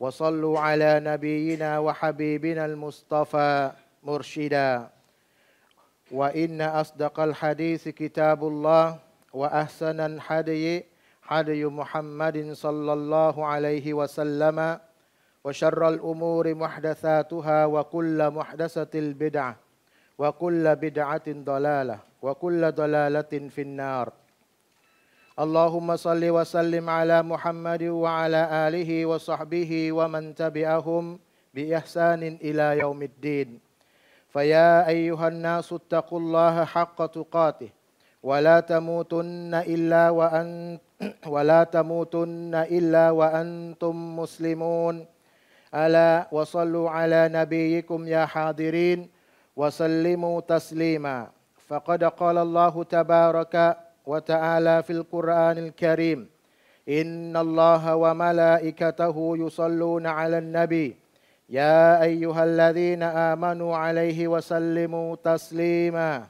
وصلوا على نبينا وحبيبنا المصطفى مرشدا وإن أصدق الحديث كتاب الله وأحسن الحدي حدي محمد صلى الله عليه وسلم وشر الأمور محدثاتها وكل محدثة البدعة وكل بدعة ضلالة وكل ضلالة في النار اللهم صل وسلم على محمد وعلى آله وصحبه ومن تبعهم بإحسان إلى يوم الدين فيا أيها الناس اتقوا الله حق تقاته ولا تموتن إلا وأن ولا تموتن إلا وأنتم مسلمون ألا وصلوا على نبيكم يا حاضرين وسلموا تسليما فقد قال الله تبارك وتعالى في القرآن الكريم إن الله وملائكته يصلون على النبي يا أيها الذين آمنوا عليه وسلموا تسليما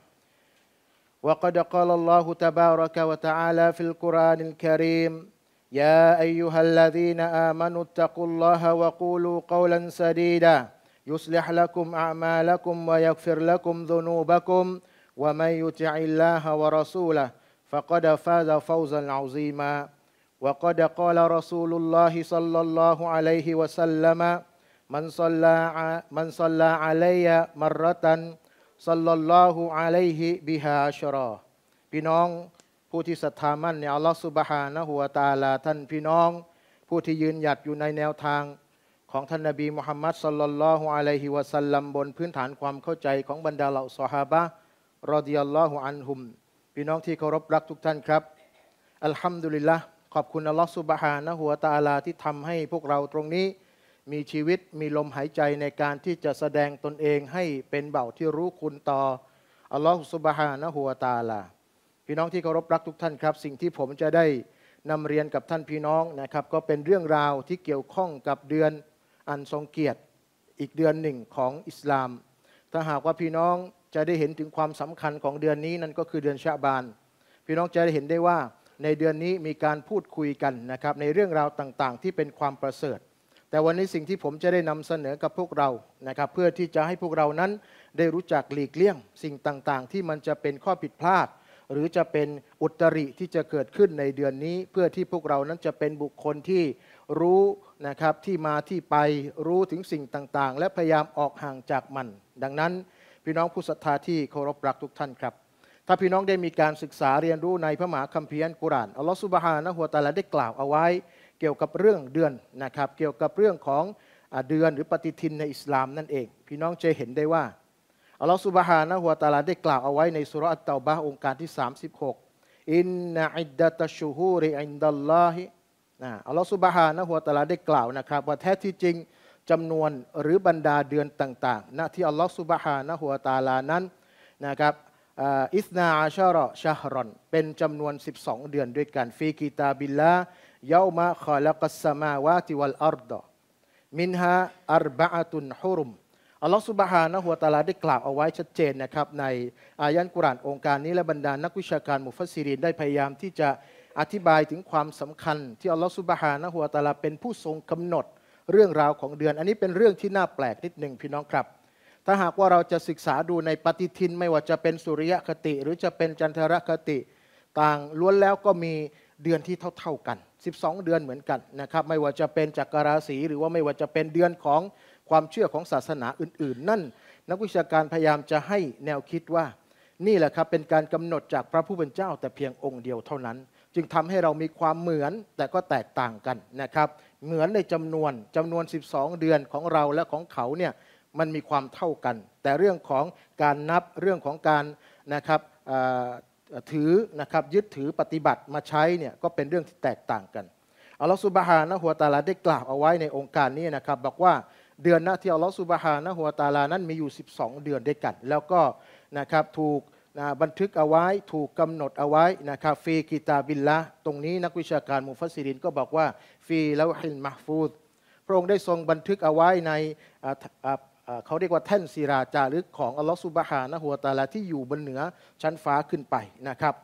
وقد قال الله تبارك وتعالى في القرآن الكريم يا أيها الذين آمنوا اتقوا الله وقولوا قولا سديدا يصلح لكم أعمالكم ويغفر لكم ذنوبكم ومن يطع الله ورسوله فقد فاز فوزا عظيما وقد قال رسول الله صلى الله عليه وسلم من صلى من صلى علي مرة صلى الله عليه بها عشرا พี่น้องผู้ที่ศรัทธามั่นในอัลลอฮฺสุบฮานะหัวตาลาท่านพี่น้องผู้ที่ยืนหยัดอยู่ในแนวทางของท่านนบีมุฮัมมัดสัลลัลลอฮุอะลัยฮิวะสัลลัมบนพื้นฐานความเข้าใจของบรรดาเหล่าสหฮาบะรอดิยัลลอฮุอันฮุมพี่น้องที่เคารพรักทุกท่านครับ อัลฮัมดุลิลละขอบคุณอัลลอฮฺสุบฮานะหัวตาลาที่ทำให้พวกเราตรงนี้มีชีวิตมีลมหายใจในการที่จะแสดงตนเองให้เป็นเบ่าที่รู้คุณต่ออัลลอฮฺสุบฮานะหัวตาลาพี่น้องที่เคารพรักทุกท่านครับ สิ่งที่ผมจะได้นำเรียนกับท่านพี่น้องนะครับ ก็เป็นเรื่องราวที่เกี่ยวข้องกับเดือนอันทรงเกียรติอีกเดือนหนึ่งของอิสลาม ถ้าหากว่าพี่น้องจะได้เห็นถึงความสำคัญของเดือนนี้นั่นก็คือเดือนชาบาน พี่น้องจะได้เห็นได้ว่าในเดือนนี้มีการพูดคุยกันนะครับในเรื่องราวต่างๆ ที่เป็นความประเสริฐ แต่วันนี้สิ่งที่ผมจะได้นำเสนอกับพวกเรานะครับ เพื่อที่จะให้พวกเรานั้นได้รู้จักหลีกเลี่ยง สิ่งต่างๆ ที่มันจะเป็นข้อผิดพลาด หรือจะเป็นอุตริที่จะเกิดขึ้นในเดือนนี้ เพื่อที่พวกเรานั้นจะเป็นบุคคลที่รู้นะครับที่มาที่ไปรู้ถึงสิ่งต่างๆ และพยายามออกห่างจากมัน ดังนั้นพี่น้องผู้ศรัทธาที่เคารพรักทุกท่านครับ ถ้าพี่น้องได้มีการศึกษาเรียนรู้ในพระมหาคัมภีร์กุรานอัลลอฮฺสุบฮานะหัวตาลาได้กล่าวเอาไว้เกี่ยวกับเรื่องเดือนนะครับ เกี่ยวกับเรื่องของเดือนหรือปฏิทินในอิสลามนั่นเอง พี่น้องจะเห็นได้ว่าอัลลอฮฺสุบฮานะหัวตาลาได้กล่าวเอาไว้ในสุรอัตตาบะองค์การที่ 36อินนาอิดดะตะชูฮูริอินดัลลอฮิอัลลอฮฺสุบฮานะหัวตาลาได้กล่าวนะครับว่าแท้ที่จริงจำนวนหรือบรรดาเดือนต่างๆนะที่อัลลอฮฺสุบฮานะฮัวตาลานั้น นะครับ อิสนาอาชารอชาฮรอนเป็นจำนวน 12 เดือนด้วยกันฟีกิตาบิลละยาวมาขลักัสมาวาติวัลอัรดมินฮาอัรบะตุนฮุรุมอัลลอฮฺสุบฮานะหัวตาลาได้กล่าวเอาไว้ชัดเจนนะครับ ในอายันกุรานองค์การนี้และบรรดานักวิชาการมุฟัสซิรินได้พยายามที่จะอธิบายถึงความสำคัญที่อัลลอฮฺสุบฮานะหัวตาลาเป็นผู้ทรงกำหนดเรื่องราวของเดือนอันนี้เป็นเรื่องที่น่าแปลกนิดหนึ่งพี่น้องครับ ถ้าหากว่าเราจะศึกษาดูในปฏิทิน ไม่ว่าจะเป็นสุริยคติ หรือจะเป็นจันทรคติต่างล้วนแล้วก็มีเดือนที่เท่าๆกัน12เดือนเหมือนกันนะครับไม่ว่าจะเป็นจักรราศีหรือว่าไม่ว่าจะเป็นเดือนของความเชื่อของศาสนาอื่นๆ นั่น นักวิชาการพยายามจะให้แนวคิดว่า นี่แหละครับเป็นการกำหนดจากพระผู้เป็นเจ้าแต่เพียงองค์เดียวเท่านั้น จึงทำให้เรามีความเหมือนแต่ก็แตกต่างกันนะครับเหมือนในจำนวนจำนวน 12 เดือนของเราและของเขาเนี่ยมันมีความเท่ากัน แต่เรื่องของการนับเรื่องของการนะครับถือนะครับยึดถือปฏิบัติมาใช้เนี่ยก็เป็นเรื่องที่แตกต่างกัน อัลลอฮฺสุบฮานะหัวตาลาได้กล่าวเอาไว้ในองค์การนี้นะครับบอกว่าเดือนนะที่อัลลอฮฺสุบฮานะหัวตาลานั้นมีอยู่ 12 เดือนด้วยกัน แล้วก็นะครับถูกนะบันทึกเอาไว้ถูกกำหนดเอาไว้นะครับฟีกิตาบิลละตรงนี้นักวิชาการมุฟัสซิรินก็บอกว่า ฟีแล้วฮินมาฟูด พระองค์ได้ทรงบันทึกเอาไว้ในเขาเรียกว่าแท่นศิราจารึกของอัลลอฮฺสุบฮานะหัวตาลาที่อยู่บนเหนือชั้นฟ้าขึ้นไปนะครับ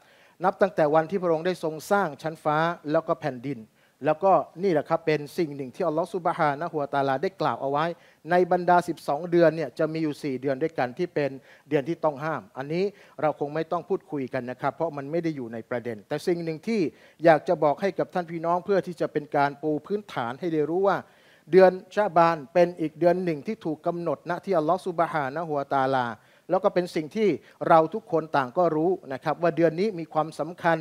นับตั้งแต่วันที่พระองค์ได้ทรงสร้างชั้นฟ้าแล้วก็แผ่นดินแล้วก็นี่แหละครับเป็นสิ่งหนึ่งที่อัลลอฮฺสุบฮานะหัวตาลาได้กล่าวเอาไว้ ในบรรดา 12 เดือนเนี่ยจะมีอยู่4เดือนด้วยกันที่เป็นเดือนที่ต้องห้าม อันนี้เราคงไม่ต้องพูดคุยกันนะครับ เพราะมันไม่ได้อยู่ในประเด็น แต่สิ่งหนึ่งที่อยากจะบอกให้กับท่านพี่น้องเพื่อที่จะเป็นการปูพื้นฐานให้ได้รู้ว่า เดือนชาบานเป็นอีกเดือนหนึ่งที่ถูกกำหนดณที่อัลลอฮฺสุบฮานะหัวตาลา แล้วก็เป็นสิ่งที่เราทุกคนต่างก็รู้นะครับว่าเดือนนี้มีความสำคัญ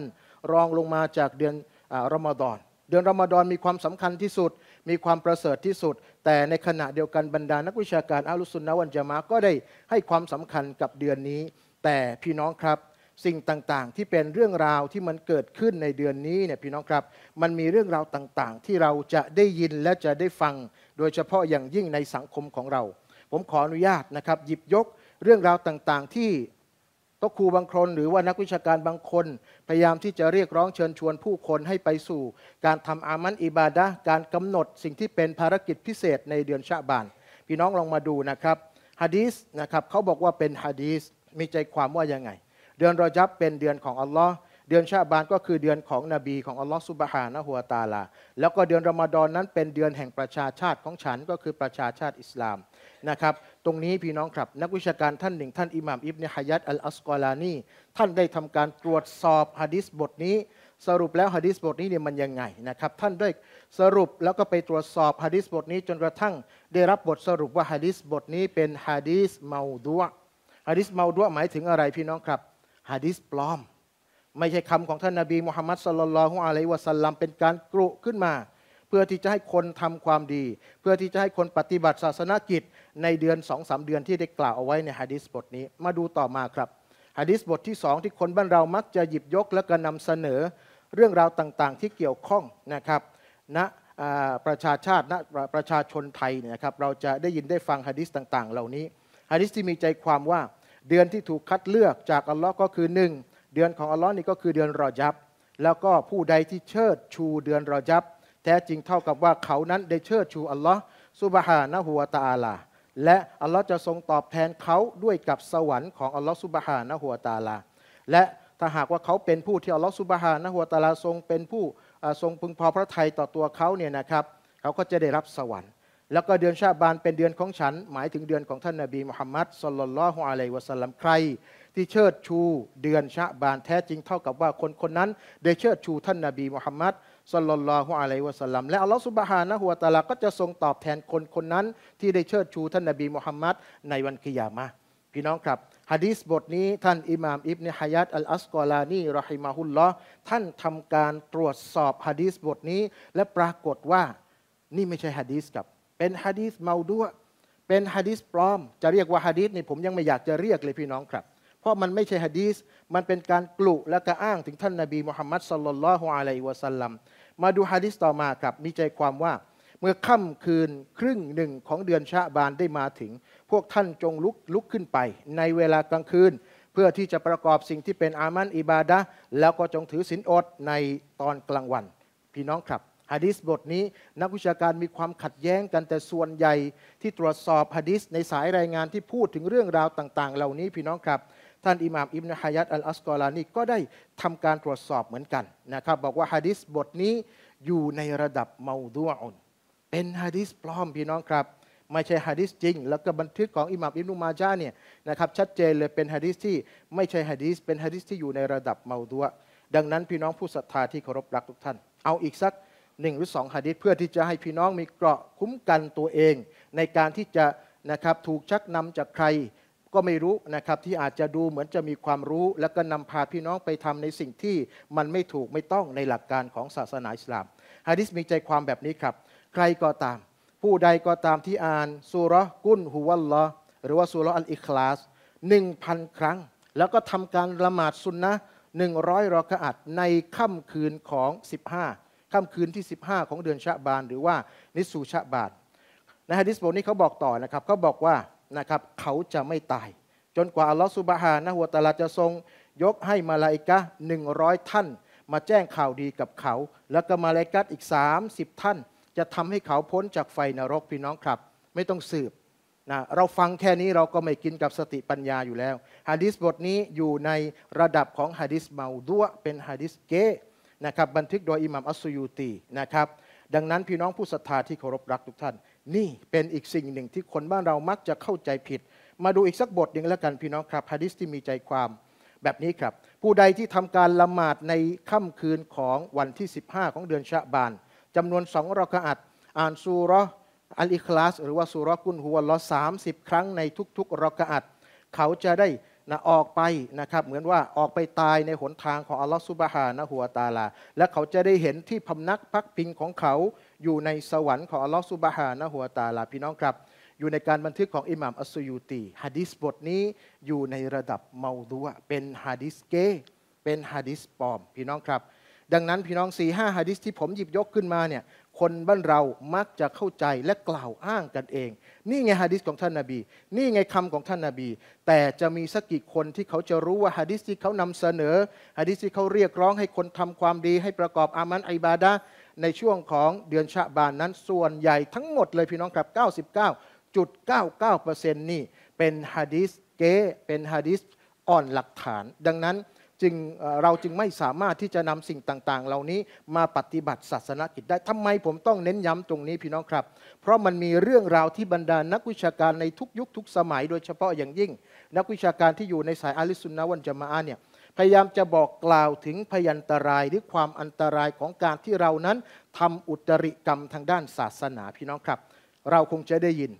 รองลงมาจากเดือนอรอมฎอนเดือนรอมฎอนมีความสำคัญที่สุด มีความประเสริฐที่สุด แต่ในขณะเดียวกันบรรดานักวิชาการอาลุสุนนะวันจามาก็ได้ให้ความสำคัญกับเดือนนี้ แต่พี่น้องครับ สิ่งต่างๆ ที่เป็นเรื่องราวที่มันเกิดขึ้นในเดือนนี้เนี่ยพี่น้องครับ มันมีเรื่องราวต่าง ๆ ที่เราจะได้ยินและจะได้ฟัง โดยเฉพาะอย่างยิ่งในสังคมของเรา ผมขออนุญาตนะครับหยิบยกเรื่องราวต่าง ๆ ที่ก็ครูบางคนหรือว่านักวิชาการบางคน พยายามที่จะเรียกร้องเชิญชวนผู้คนให้ไปสู่ การทำอามันอิบาดะการกำหนดสิ่งที่เป็นภารกิจพิเศษในเดือนชาบาน พี่น้องลองมาดูนะครับฮะดีสนะครับเขาบอกว่าเป็นฮะดีสมีใจความว่ายังไงเดือนรอจับเป็นเดือนของอัลลอฮ์เดือนชาบานก็คือเดือนของนบี ของอัลลอฮฺสุบฮานะฮัวตาลาแล้วก็เดือนรอมฎอนนั้นเป็นเดือนแห่งประชาชาติของฉันก็คือประชาชาติอิสลาม นะครับ ตรงนี้พี่น้องครับ นักวิชาการท่านหนึ่งท่านอิหม่ามอิบเนฮายัดอัลอัสกอลานีท่านได้ทำการตรวจสอบฮะดิษบทนี้ สรุปแล้วฮะดิษบทนี้เนี่ยมันยังไงนะครับท่านได้สรุปแล้วก็ไปตรวจสอบฮะดิษบทนี้ จนกระทั่งได้รับบทสรุปว่าฮะดิษบทนี้เป็นฮะดิษเมาดัวฮะดิษเมาดัวหมายถึงอะไรพี่น้องครับฮะดิษปลอมไม่ใช่คำของท่านนาบีมุฮัมมัดสลลัลของอะลัยวะสัลลัมเป็นการกรุขึ้นมา เพื่อที่จะให้คนทำความดี เพื่อที่จะให้คนปฏิบัติศาสนกิจในเดือนสองสามเดือนที่ได้กล่าวเอาไว้ในฮะดิษบทนี้มาดูต่อมาครับฮะดิษบทที่สองที่คนบ้านเรามักจะหยิบยกและก็นำเสนอเรื่องราวต่างๆที่เกี่ยวข้องนะครับณนะประชาชาติณนะประชาชนไทยเนี่ยครับเราจะได้ยินได้ฟังฮะดิษต่างๆ เหล่านี้ฮะดิษที่มีใจความว่าเดือนที่ถูกคัดเลือกจากอัลลอฮ์ก็คือหนึ่งเดือนของอัลลอฮ์นี่ก็คือเดือนรอยับ แล้วก็ผู้ใดที่เชิดชูเดือนรอยับแท้จริงเท่ากับว่าเขานั้นได้เชิดชูอัลลอฮ์สุบฮานะฮุวตาลา และอัลลอฮ์จะทรงตอบแทนเขาด้วยกับสวรรค์ของอัลลอฮ์สุบฮานะฮุวตาลาและถ้าหากว่าเขาเป็นผู้ที่อัลลอฮ์สุบฮานะฮุวตาลาทรงเป็นผู้ทรงพึงพอพระทัยต่อตัวเขาเนี่ยนะครับ เขาก็จะได้รับสวรรค์แล้วก็เดือนชาบานเป็นเดือนของฉันหมายถึงเดือนของท่านนาบีมุฮัมมัดสลลัลลอฮุอะลัยวะสัลลัมใคร ที่เชิดชูเดือนชาบานแท้จริงเท่ากับว่าคนคนนั้น ได้เชิดชู ท่านนาบีมุฮัมมัดสลลัลลอฮุอะลัยวะสัลลัมและอัลลอฮฺสุบฮานะฮุวาตาลาก็จะทรงตอบแทนคนคนนั้น ที่ได้เชิดชูท่านนาบีมุฮัมมัดในวันกิยามะพี่น้อง ครับฮะดีษบทนี้ ท่านอิหม่ามอิบเนฮายัดอัลอัสกอลานีรอฮิมาฮุลลอท่านทำการตรวจสอบฮะดีษบทนี้ และปรากฏว่านี่ไม่ใช่ฮะดีษกับเป็นฮะดีษเมาด้วยเป็นฮะดีษปลอมจะเรียกว่าฮะดีษนี่ผมยังไม่อยากจะเรียกเลยพี่น้องครับ เพราะมันไม่ใช่ฮะดีษมันเป็นการกลุและก็อ้างถึงท่านนาบีมุฮัมมัดสลลัลลอฮุอะลัยฮิวะสัลลัมมาดูฮะดีษต่อมาครับมีใจความว่าเมื่อค่ำคืนครึ่งหนึ่งของเดือนชะบานได้มาถึงพวกท่านจงลุกลุกขึ้นไป ในเวลากลางคืน เพื่อที่จะประกอบสิ่งที่เป็นอามันอิบาดะแล้วก็จงถือศีลอดในตอนกลางวันพี่น้องครับฮะดิษบทนี้นักวิชาการมีความขัดแย้งกันแต่ส่วนใหญ่ที่ตรวจสอบฮะดิษในสายรายงานที่พูดถึงเรื่องราวต่างๆ เหล่านี้พี่น้องครับ ท่านอิหม่ามอิบนะฮายัดอัลอัสกอลานีก็ได้ทำการตรวจสอบเหมือนกันนะครับบอกว่าฮะดิษบทนี้อยู่ในระดับเมาดัวอุนเป็นฮะดิษปลอมพี่น้องครับ ไม่ใช่ฮะดิษจริง แล้วก็บันทึกของอิหม่ามอิบนุมาจาเนี่ยนะครับชัดเจนเลยเป็นฮะดิษที่ไม่ใช่ฮะดิษเป็นฮะดิษที่อยู่ในระดับเมาดัวดังนั้นพี่น้องผู้ศรัทธาที่เคารพรักทุกท่านเอาอีกสักหนึ่งหรือสองฮะดิษเพื่อที่จะให้พี่น้องมีเกราะคุ้มกันตัวเอง ในการที่จะนะครับถูกชักนำจากใครก็ไม่รู้นะครับที่อาจจะดูเหมือนจะมีความรู้ แล้วก็นำพาพี่น้องไปทำในสิ่งที่มันไม่ถูกไม่ต้องในหลักการของศาสนาอิสลามฮะดิษมีใจความแบบนี้ครับ ใครก็ตาม ผู้ใดก็ตามที่อ่านสุรกุนหุวัลลอหรือว่าสุรอัลอิคลาสหนึ่งพันครั้ง แล้วก็ทำการละหมาดสุนนะหนึ่งร้อยรอกะอัดในค่ำคืนของสิบห้าค่าคืนที่ 15 ของเดือนชะบานหรือว่านิสูชะบานในฮะดิษบทนี้เขาบอกต่อนะครับเขาบอกว่านะครับเขาจะไม่ตาย จนกว่าอัลลอฮฺสุบฮานะหัวตาลาจะทรง ยกให้มาลาอิกะหนึ่งร้อยท่าน มาแจ้งข่าวดีกับเขา แล้วก็มาลาอิกะอีก 30 ท่าน จะทำให้เขาพ้นจากไฟนรกพี่น้องครับ ไม่ต้องสืบนะเราฟังแค่นี้เราก็ไม่กินกับสติปัญญาอยู่แล้วฮะดิษบทนี้อยู่ในระดับของฮะดิษเมาดัวเป็นฮะดิษเกนะครับบันทึกโดยอิหมัมอัสซูยูตีนะครับดังนั้นพี่น้องผู้ศรัทธาที่เคารพรักทุกท่าน นี่เป็นอีกสิ่งหนึ่งที่คนบ้านเรามักจะเข้าใจผิด มาดูอีกสักบทหนึ่งแล้วกันพี่น้องครับฮะดิษที่มีใจความแบบนี้ครับ ผู้ใดที่ทำการละหมาดในค่ำคืนของวันที่ 15 ของเดือนชะบาน จำนวนสองรอกอัดอ่านซูรออัลอิคลาส หรือว่าซูรอกุนฮัวลลอสามสิบครั้งในทุก ๆรอกอัดเขาจะได้นะออกไปนะครับเหมือนว่าออกไปตายในหนทางของอัลลอฮฺสุบฮานะหัวตาลาและเขาจะได้เห็นที่พำนักพักพิงของเขา อยู่ในสวรรค์ของอัลลอฮฺสุบฮานะหัวตาลาพี่น้องครับอยู่ในการบันทึกของอิหม่ามอัสยูตีฮะดิษบทนี้อยู่ในระดับเมาดัวเป็นฮะดิษเกเป็นฮะดิษปลอมพี่น้องครับ ดังนั้นพี่น้องสี่ห้าฮะดิษที่ผมหยิบยกขึ้นมาเนี่ยคนบ้านเรามักจะเข้าใจและกล่าวอ้างกันเอง นี่ไงฮะดิษของท่านนาบี นี่ไงคำของท่านนาบี แต่จะมีสักกี่คนที่เขาจะรู้ว่าฮะดิษที่เขานำเสนอฮะดิษที่เขาเรียกร้องให้คนทำความดี ให้ประกอบอามันอิบาดะในช่วงของเดือนชะบานนั้น ส่วนใหญ่ทั้งหมดเลยพี่น้องครับ 99.99%นี่เป็นฮะดิษเก๊เป็นฮะดิษอ่อนหลักฐาน ดังนั้นจึงเราจึงไม่สามารถที่จะนำสิ่งต่างๆ เหล่านี้มาปฏิบัติศาสนกิจได้ทำไมผมต้องเน้นย้ำตรงนี้พี่น้องครับ เพราะมันมีเรื่องราวที่บรรดานักวิชาการในทุกยุคทุกสมัยโดยเฉพาะอย่างยิ่ง นักวิชาการที่อยู่ในสายอาลิสุนนะวันจามาอาเนี่ยพยายามจะบอกกล่าวถึงพยันตรายหรือความอันตรายของการที่เรานั้นทำอุตริกรรมทางด้านศาสนาพี่น้องครับ เราคงจะได้ยิน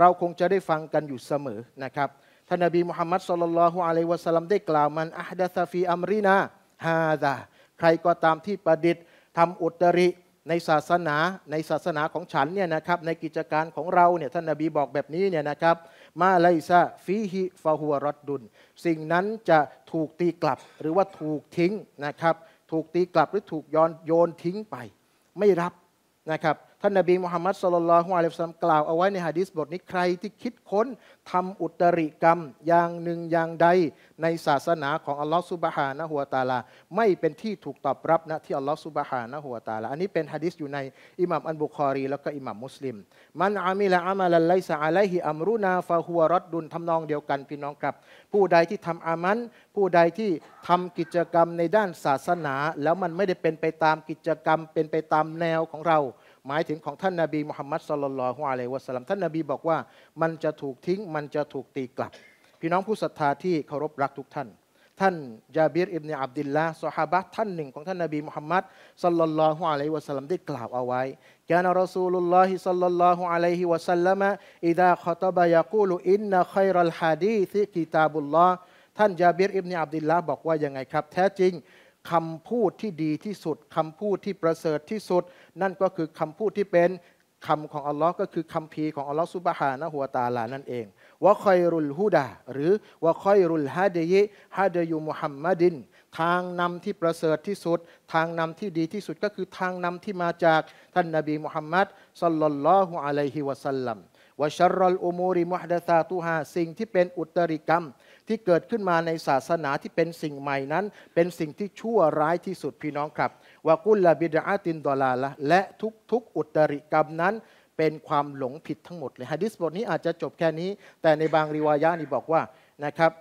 เราคงจะได้ฟังกันอยู่เสมอนะครับท่านนบีมุฮัมมัดสลลัลฮุอะลัยวะสัลลัมได้กล่าวมันอัฮดะซฟีอัมรินาฮาซาใครก็ตามที่ประดิษฐ์ทำอุตริในศาสนา ในศาสนาของฉันเนี่ยนะครับในกิจการของเราเนี่ยท่านนบีบอกแบบนี้เนี่ยนะครับ มาไลซาฟีฮิฟาหัวรัดดุน สิ่งนั้นจะถูกตีกลับหรือว่าถูกทิ้งนะครับ ถูกตีกลับหรือถูกย้อนโยนทิ้งไป ไม่รับนะครับท่านนบีมุฮัมมัดสลลัลฮุอะลัยฮิสซามกล่าวเอาไว้ในฮะดิษบทนี้ใครที่คิดค้นทำอุตริกรรม อย่างหนึ่งอย่างใดในศาสนาของอัลลอฮฺสุบฮานะฮัวตาลา ไม่เป็นที่ถูกตอบรับนะที่อัลลอฮฺสุบฮานะฮัวตาลา อันนี้เป็นฮะดิษอยู่ในอิหม่ามอันบุคอรี แล้วก็อิหม่ามมุสลิม มันอามิละอามาลันไลซะอะลัยฮิอัมรุนาฟาฮัวรัดดุลทำนองเดียวกันพี่น้องครับ ผู้ใดที่ทำอามันผู้ใดที่ทำกิจกรรมในด้านศาสนา แล้วมันไม่ได้เป็นไปตามกิจกรรมเป็นไปตามแนวของเราหมายถึงของท่านนาบีมุฮัมมัดสลลัลฮุอะลัยวะสัลลัมท่านนาบีบอกว่า มันจะถูกทิ้งมันจะถูกตีกลับ พี่น้องผู้ศรัทธาที่เคารพรักทุกท่าน ท่านยาบิรอิบเนอับดิลละสฮาบะท่านหนึ่งของท่านนาบีมุฮัมมัดสลลัลฮุอะลัยวะสัลลัมได้กล่าวเอาไว้กานรอซูลุลลอฮิสัลลัลลอฮุอะลัยฮิวะสัลลัมอิดะขตบะยะกูลอินนะขัยรัลฮะดีซิกิตาบุลลอฮ์ท่านยาบิรอิบเนอับดิลละบอกว่ายังไงครับแท้จริงคำพูดที่ดีที่สุด คำพูดที่ประเสริฐที่สุด นั่นก็คือคำพูดที่เป็นคำของอัลลอฮ์ก็คือคำพีของอัลลอฮ์สุบฮานะหัวตาลานั่นเองวะคอยรุลฮูดาหรือวะคอยรุลฮะเดยิฮะเดยุมุฮัมมัดิน ทางนำที่ประเสริฐที่สุด ทางนำที่ดีที่สุดก็คือทางนำที่มาจากท่านนบีมุฮัมมัดสัลลัลลอฮุอะลัยฮิวะสัลลัมวะชัรรลอุมูริมุฮดะซาตุฮาสิ่งที่เป็นอุตริกรรมที่เกิดขึ้นมาในศาสนาที่เป็นสิ่งใหม่นั้น เป็นสิ่งที่ชั่วร้ายที่สุดพี่น้องครับวากุลลาบิดาตินดอลาละและทุกๆอุตริกรรมนั้นเป็นความหลงผิดทั้งหมดเลยฮะดิษบทนี้อาจจะจบแค่นี้แต่ในบางริวายะนี่บอกว่านะครับ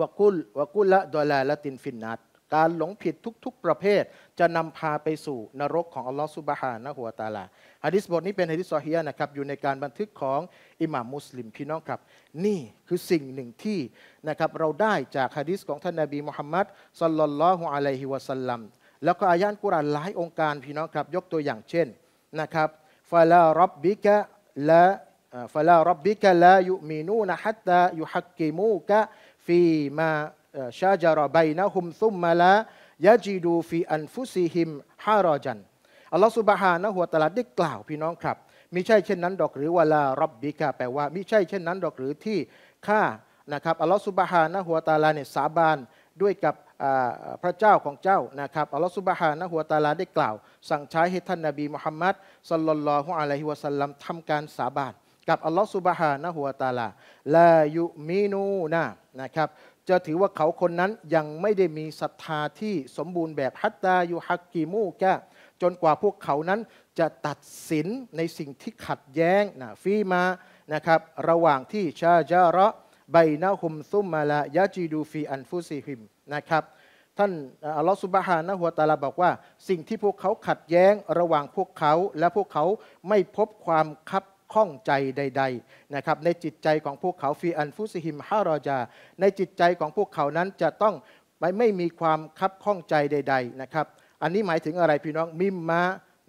วกุลวกุลละดอลาละตินฟินนัดการหลงผิดทุกๆประเภทจะนำพาไปสู่นรกของอัลลอฮฺสุบฮานะหัวตาลาฮะดิษบทนี้เป็นฮะดิษซอฮียนะครับ อยู่ในการบันทึกของอิหม่ามมุสลิมพี่น้องครับ นี่คือสิ่งหนึ่งที่นะครับเราได้จากฮะดิษของท่านนาบีมุฮัมมัดสัลลัลลอฮุอะลัยฮิวะสัลลัม แล้วก็อายานกุรานหลายองค์การพี่น้องครับ ยกตัวอย่างเช่นนะครับฟาลารับบิกะละฟาลารับบิกะละยุมีนูนะฮัตตายุฮักกิมูกะฟีมาชาจาระไบนะฮุมซุมมาละยะจีดูฟีอันฟุซีฮิมฮารอจันอัลลอฮฺสุบฮานะหัวตลาดได้กล่าวพี่น้องครับมิใช่เช่นนั้นดอกหรือวลารับบิกาแปลว่ามิใช่เช่นนั้นดอกหรือที่ ข้านะครับอัลลอฮฺสุบฮานะหัวตาลาเนี่ยสาบาน ด้วยกับพระเจ้าของเจ้านะครับอัลลอฮฺสุบฮานะหัวตาลาได้กล่าว สั่งใช้ให้ ท่าน นบีมุฮัมมัดสัลลัลลอฮุอะลัยฮิวะสัลลัมทำการสาบาน กับอัลลอฮฺสุบฮานะหัวตาลาลายุมีนูนะนะครับจะถือว่าเขาคนนั้นยังไม่ได้มีศรัทธาที่สมบูรณ์แบบฮัตตายูฮักกีมูกะจนกว่าพวกเขานั้นจะตัดสินในสิ่งที่ขัดแย้งนะฟีมานะครับ ระหว่างที่ชาจาระใบนาคุมซุมมาลายะจีดูฟีอันฟุซิฮิมนะครับ ท่านอัลลอฮฺสุบฮานะฮุวตาลาบอกว่า สิ่งที่พวกเขาขัดแย้งระหว่างพวกเขาและพวกเขาไม่พบความคับข้องใจใดๆนะครับในจิตใจของพวกเขาฟีอันฟุซิฮิมฮารอจา ในจิตใจของพวกเขานั้นจะต้องไม่ไม่มีความคับข้องใจใดๆนะครับอันนี้หมายถึงอะไรพี่น้องมิมมา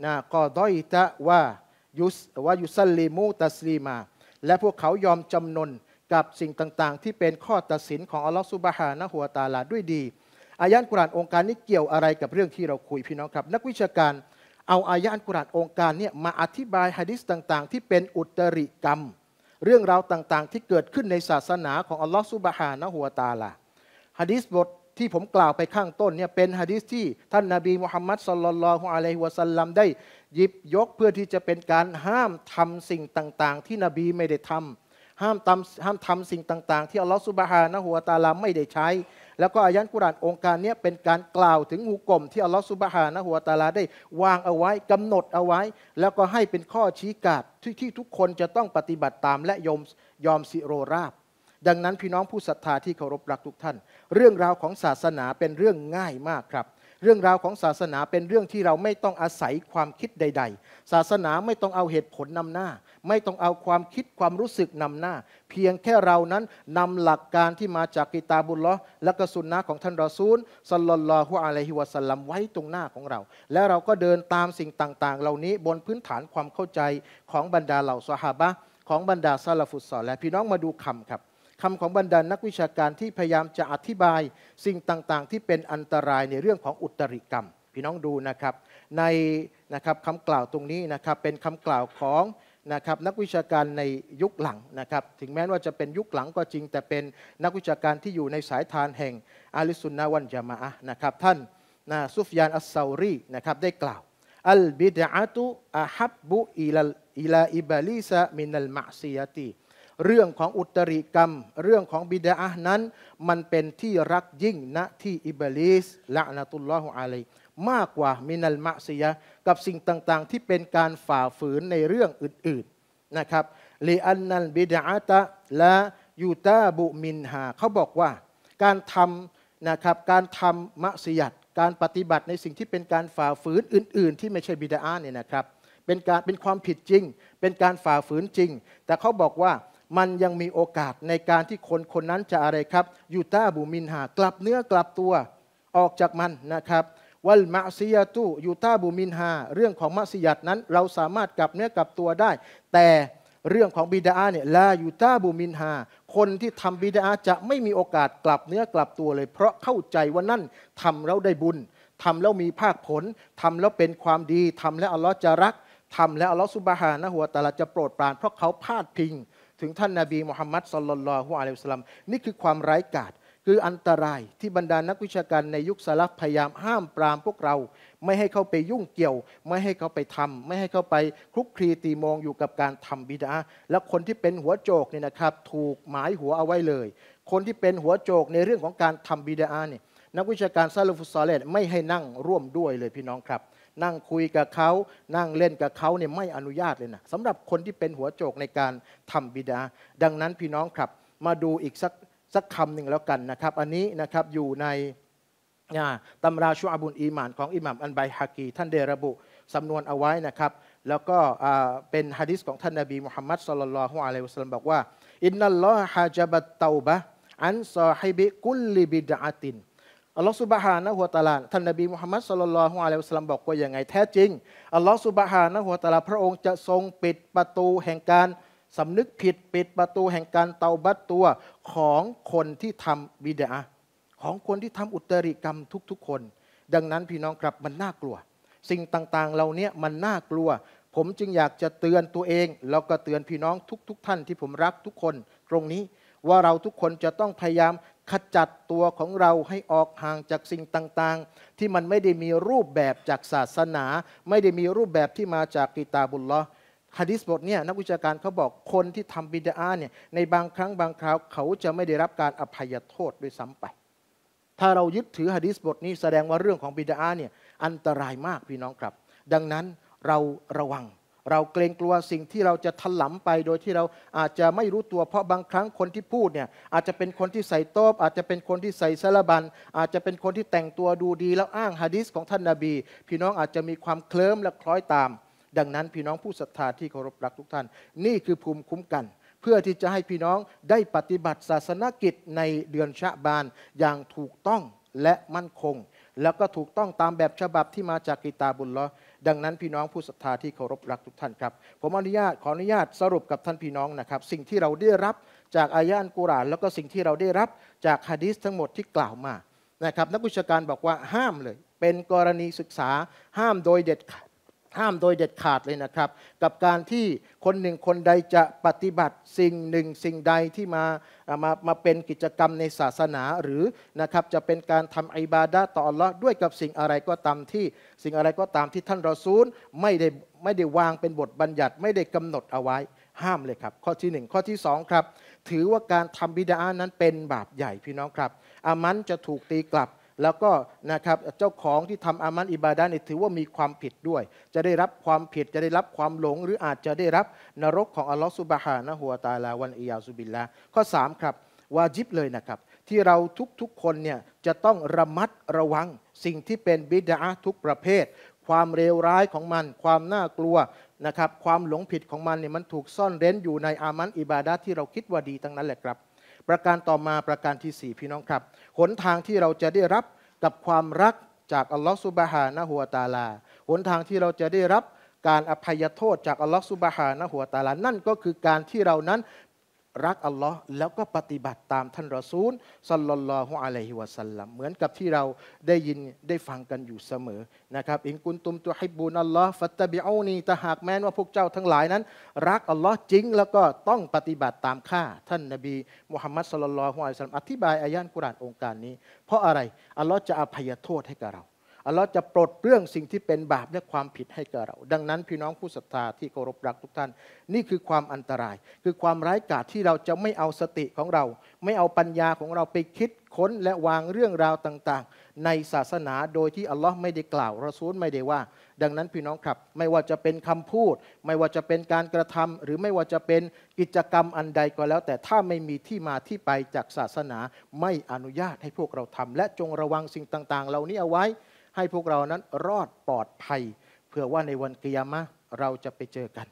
นะกอดอยตะว่ายุสว่ายุสลิีมูตัสลีมา และพวกเขายอมจำนนกับสิ่งต่างๆที่เป็นข้อตัดสินของอัลลอฮฺสุบฮานะหัวตาลาด้วยดีอายันกุรานองค์การนี้เกี่ยวอะไรกับเรื่องที่เราคุยพี่น้องครับ นักวิชาการเอาอายะอันกุรานองค์การเนี่ยมาอธิบายฮะดิษต่างๆ ที่เป็นอุตริกรรม เรื่องราวต่างๆที่เกิดขึ้นในศาสนาของอัลลอฮฺซุบฮานะหัวตาลาฮะดิษบทที่ผมกล่าวไปข้างต้นเนี่ยเป็นฮะดิษที่ท่านนาบีมุฮัมมัดสลลัลลอฮุอะลัยฮิวะสัลลัมได้หยิบยกเพื่อที่จะเป็นการห้ามทำสิ่งต่างๆ ที่นบีไม่ได้ทำห้ามทำห้ามทำสิ่งต่าง ๆที่อัลลอฮฺสุบฮานะหัวตาลาไม่ได้ใช้แล้วก็อายันกุรานองค์การนี้เป็นการกล่าวถึงหุกลมที่ อัลลอฮฺสุบฮานะหัวตาลาได้วางเอาไว้ กำหนดเอาไว้ แล้วก็ให้เป็นข้อชี้กาดที่ที่ทุกคนจะต้องปฏิบัติตามและยอมยอมสิโรราบ ดังนั้นพี่น้องผู้ศรัทธาที่เคารพรักทุกท่าน เรื่องราวของศาสนาเป็นเรื่องง่ายมากครับเรื่องราวของศาสนาเป็นเรื่องที่เราไม่ต้องอาศัยความคิดใด ๆ ศาสนาไม่ต้องเอาเหตุผลนำหน้า ไม่ต้องเอาความคิดความรู้สึกนำหน้า เพียงแค่เรานั้นนำหลักการที่มาจากกิตาบุลลอและกสุนนะของท่านรอซูลสัลลัลลอฮุอะลัยฮิวะสัลลัมไว้ตรงหน้าของเรา แล้วเราก็เดินตามสิ่งต่าง ๆ เหล่านี้บนพื้นฐานความเข้าใจของบรรดาเหล่าสหาบะของบรรดาซาลฟุตซอลและพี่น้องมาดูคำครับคำของบรรดานักวิชาการที่พยายามจะอธิบายสิ่งต่าง ๆ ที่เป็นอันตรายในเรื่องของอุตริกรรม พี่น้องดูนะครับ ในนะครับคำกล่าวตรงนี้นะครับเป็นคำกล่าวของนะครับนักวิชาการในยุคหลังนะครับถึงแม้ว่าจะเป็นยุคหลังก็จริง แต่เป็นนักวิชาการที่อยู่ในสายทานแห่งอาลิสุนนาวันจามะนะครับท่านนะซุฟยานอัสซาวรีนะครับได้กล่าวอัลบิดะตุอาฮับบุอิลาอิบาลิซะมินัลมาซียตีเรื่องของอุตริกรรมเรื่องของบิดาะนั้น มันเป็นที่รักยิ่ง ณที่อิบลิสละนะตุลลอฮุอะลัยมากกว่ามินัลมะซียะกับสิ่งต่าง ๆ ที่เป็นการฝ่าฝืนในเรื่องอื่นๆนะครับลีอันนัลบิดาตะและยูตาบุมินหาเขาบอกว่าการทำนะครับการทำมะซียัดการปฏิบัติในสิ่งที่เป็นการฝ่าฝืนอื่นๆที่ไม่ใช่บิดาเนี่ยนะครับ เป็นการเป็นความผิดจริงเป็นการฝ่าฝืนจริง แต่เขาบอกว่ามันยังมีโอกาสในการที่คนคนนั้นจะอะไรครับยูตาบูมินหากลับเนื้อกลับตัวออกจากมันนะครับ วัลมาซียตุยูตาบูมินหาเรื่องของมัสยัดนั้น เราสามารถกลับเนื้อกลับตัวได้ แต่เรื่องของบิดาเนี่ยลายูตาบูมินหาคนที่ทำบิดาจะไม่มีโอกาสกลับเนื้อกลับตัวเลย เพราะเข้าใจว่านั่นทำแล้วได้บุญ ทำแล้วมีภาคผล ทำแล้วเป็นความดี ทำแล้วอัลลอฮ์จะรัก ทำแล้วอัลลอฮ์สุบฮานะหัวตาลาจะโปรดปรานเพราะเขาพลาดพิงถึงท่านนาบีมุฮัมมัดสลลัลลอฮุอะลัยฮิสลัมนี่คือความร้ายกาจคืออันตรายที่บรรดานักวิชาการในยุคสลับพยายามห้ามปรามพวกเรา ไม่ให้เขาไปยุ่งเกี่ยว ไม่ให้เขาไปทำ ไม่ให้เขาไปคลุกคลีตีมองอยู่กับการทำบิดาและคนที่เป็นหัวโจกเนี่ยนะครับ ถูกหมายหัวเอาไว้เลย คนที่เป็นหัวโจกในเรื่องของการทำบิดาเนี่ยนักวิชาการซาลฟุซาลเลตไม่ให้นั่งร่วมด้วยเลยพี่น้องครับนั่งคุยกับเขา นั่งเล่นกับเขาเนี่ยไม่อนุญาตเลยนะสำหรับคนที่เป็นหัวโจกในการทำบิดา ดังนั้นพี่น้องครับ มาดูอีกสักสักคำหนึ่งแล้วกันนะครับ อันนี้นะครับอยู่ในตำราชุอาบุลอีหมานของอิหม่ามอันไบฮากี ท่านเดระบุสำนวนเอาไว้นะครับ แล้วก็เป็นฮะดิษของท่านนบีมุฮัมมัดสุลลัลฮุอะลัยวะสัลลัมบอกว่าอินนัลลอฮะฮะจับตเตาบะอันซอฮิบิกุลลิบิดะอตินอัลลอฮฺสุบฮานะหัวตาลาท่านนบีมุฮัมมัดสุลลัลฮุอะลัยวะวสลัมบอกว่าอย่างไงแท้จริงอัลลอฮฺสุบฮานะหัวตาลาพระองค์จะทรงปิดประตูแห่งการสำนึกผิดปิดประตูแห่งการเตาบัตตัวของคนที่ทำบิดาของคนที่ทำอุตริกรรมทุกๆคน ดังนั้นพี่น้องครับมันน่ากลัว สิ่งต่างๆเหล่านี้มันน่ากลัว ผมจึงอยากจะเตือนตัวเอง แล้วก็เตือนพี่น้องทุก ๆทท่านที่ผมรักทุกคนตรงนี้ว่าเราทุกคนจะต้องพยายามขจัดตัวของเราให้ออกห่างจากสิ่งต่างๆ ที่มันไม่ได้มีรูปแบบจากศาสนา ไม่ได้มีรูปแบบที่มาจากกิตาบุลลอฮะดิษบทเนี่ยนักวิชาการเขาบอกคนที่ทำบิดาเนี่ยในบางครั้งบางคราวเขาจะไม่ได้รับการอภัยโทษด้วยซ้ำไป ถ้าเรายึดถือฮะดิษบทนี้แสดงว่าเรื่องของบิดาเนี่ยอันตรายมากพี่น้องครับ ดังนั้นเราระวังเราเกรงกลัวสิ่งที่เราจะถลำไปโดยที่เราอาจจะไม่รู้ตัว เพราะบางครั้งคนที่พูดเนี่ยอาจจะเป็นคนที่ใส่โต๊บอาจจะเป็นคนที่ใส่ซาลบันอาจจะเป็นคนที่แต่งตัวดูดีแล้วอ้างฮะดิษของท่านนาบี พี่น้องอาจจะมีความเคลิ้มและคล้อยตาม ดังนั้นพี่น้องผู้ศรัทธาที่เคารพรักทุกท่าน นี่คือภูมิคุ้มกัน เพื่อที่จะให้พี่น้องได้ปฏิบัติศาสนกิจในเดือนชะบานอย่างถูกต้องและมั่นคง แล้วก็ถูกต้องตามแบบฉบับที่มาจากกิตาบุลละดังนั้นพี่น้องผู้ศรัทธาที่เคารพรักทุกท่านครับ ผมอนุญาตขออนุญาตสรุปกับท่านพี่น้องนะครับสิ่งที่เราได้รับจากอายันกุรานแล้วก็สิ่งที่เราได้รับจากฮะดีสทั้งหมดที่กล่าวมานะครับนักวิชาการบอกว่าห้ามเลย เป็นกรณีศึกษาห้ามโดยเด็ดห้ามโดยเด็ดขาดเลยนะครับ กับการที่คนหนึ่งคนใดจะปฏิบัติสิ่งหนึ่งสิ่งใดที่มามามาเป็นกิจกรรมในศาสนาหรือนะครับจะเป็นการทำอิบาดะต่ออัลลอฮ์ด้วยกับสิ่งอะไรก็ตามที่สิ่งอะไรก็ตามที่ท่านรอซูลไม่ได้ไม่ได้วางเป็นบทบัญญัติไม่ได้กำหนดเอาไว้ห้ามเลยครับ ข้อที่1ข้อที่2ครับถือว่าการทำบิดานั้นเป็นบาปใหญ่พี่น้องครับอามันจะถูกตีกลับแล้วก็นะครับเจ้าของที่ทำอามันอิบาดะเนี่ยถือว่ามีความผิดด้วย จะได้รับความผิดจะได้รับความหลงหรืออาจจะได้รับนรกของอัลลอฮฺสุบฮานะฮัวตาลาวันอียาซุบิลละข้อ 3 ครับ วาจิบเลยนะครับ ที่เราทุกๆคนเนี่ยจะต้องระมัดระวังสิ่งที่เป็นบิดาทุกประเภท ความเลวร้ายของมัน ความน่ากลัวนะครับความหลงผิดของมันเนี่ยมันถูกซ่อนเร้นอยู่ในอามันอิบาดะที่เราคิดว่าดีทั้งนั้นแหละครับประการต่อมาประการที่ 4 พี่น้องครับ หนทางที่เราจะได้รับกับความรักจากอัลลอฮฺสุบฮานะฮัวตาลาหนทางที่เราจะได้รับการอภัยโทษจากอัลลอฮฺสุบฮานะฮัวตาลานั่นก็คือการที่เรานั้นรักอัลลอฮ์แล้วก็ปฏิบัติตามท่านรอซูลสัลลัลลอฮุอะลัยฮิวะสัลลัม เหมือนกับที่เราได้ยินได้ฟังกันอยู่เสมอนะครับอิงกุนตุมตัวฮิบูนัลลอฮ์ฟัตตบิอูนีตะหากแม้นว่าพวกเจ้าทั้งหลายนั้น รักอัลลอฮ์จริงแล้วก็ต้องปฏิบัติตามข้าท่านนบีมุฮัมมัดสัลลัลลอฮุอะลัยฮิวะสัลลัมอธิบายอายันกุรานองค์การนี้ เพราะอะไร อัลลอฮ์จะอภัยโทษให้กับเราอัลลอฮ์จะปลดเรื่องสิ่งที่เป็นบาปและความผิดให้แก่เรา ดังนั้นพี่น้องผู้ศรัทธาที่เคารพรักทุกท่าน นี่คือความอันตราย คือความร้ายกาจที่เราจะไม่เอาสติของเรา ไม่เอาปัญญาของเราไปคิดค้นและวางเรื่องราวต่าง ๆ ในศาสนาโดยที่อัลลอฮ์ไม่ได้กล่าวรอซูลไม่ได้ว่า ดังนั้นพี่น้องครับ ไม่ว่าจะเป็นคำพูด ไม่ว่าจะเป็นการกระทำ หรือไม่ว่าจะเป็นกิจกรรมอันใดก็แล้ว แต่ ถ้าไม่มีที่มาที่ไปจากศาสนา ไม่อนุญาตให้พวกเราทำ และจงระวังสิ่งต่าง ๆ เหล่านี้เอาไว้ให้พวกเรานั้นรอดปลอดภัย เพื่อว่าในวันกิยามะ เราจะไปเจอกัน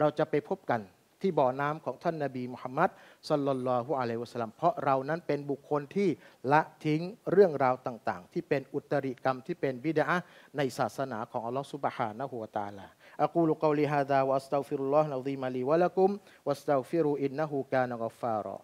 เราจะไปพบกันที่บ่อน้ำของท่านนาบีมุฮัมมัดสลลัลลอฮุอะลัยวะสัลลัมเพราะเรานั้นเป็นบุคคลที่ละทิ้งเรื่องราวต่างๆ ที่เป็นอุตริกรรมที่เป็นบิดาในศาสนาของอัลลอฮฺสุบฮานะฮุวตาลาอักูลุกอลิฮะดาวะัสตาฟิรุลลอฮ์นะซีมาลีวะลักุม วัสตาฟิรุอินนะฮูกานะกฟารอ